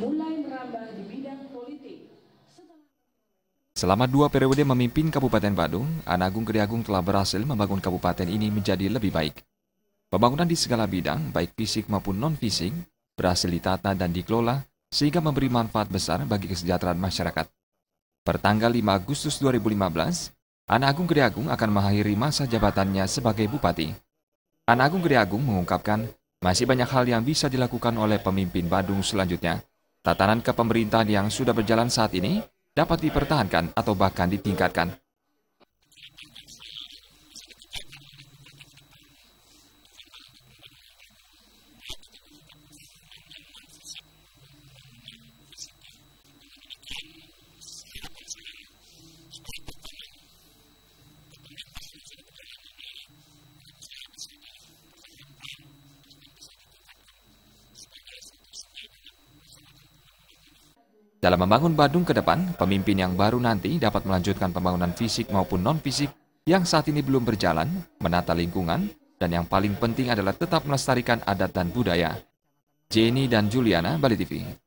mulai merambah di bidang politik. Selama dua periode memimpin Kabupaten Badung, Anagung Agung telah berhasil membangun kabupaten ini menjadi lebih baik. Pembangunan di segala bidang, baik fisik maupun non-fisik, berhasil ditata dan dikelola sehingga memberi manfaat besar bagi kesejahteraan masyarakat. Pertanggal 5 Agustus 2015, Anak Agung akan mengakhiri masa jabatannya sebagai bupati. Anak Agung mengungkapkan masih banyak hal yang bisa dilakukan oleh pemimpin Bandung selanjutnya. Tatanan kepemerintahan yang sudah berjalan saat ini dapat dipertahankan atau bahkan ditingkatkan Dalam membangun Badung ke depan, pemimpin yang baru nanti dapat melanjutkan pembangunan fisik maupun non-fisik yang saat ini belum berjalan, menata lingkungan, dan yang paling penting adalah tetap melestarikan adat dan budaya. Jenny dan Juliana, Bali TV.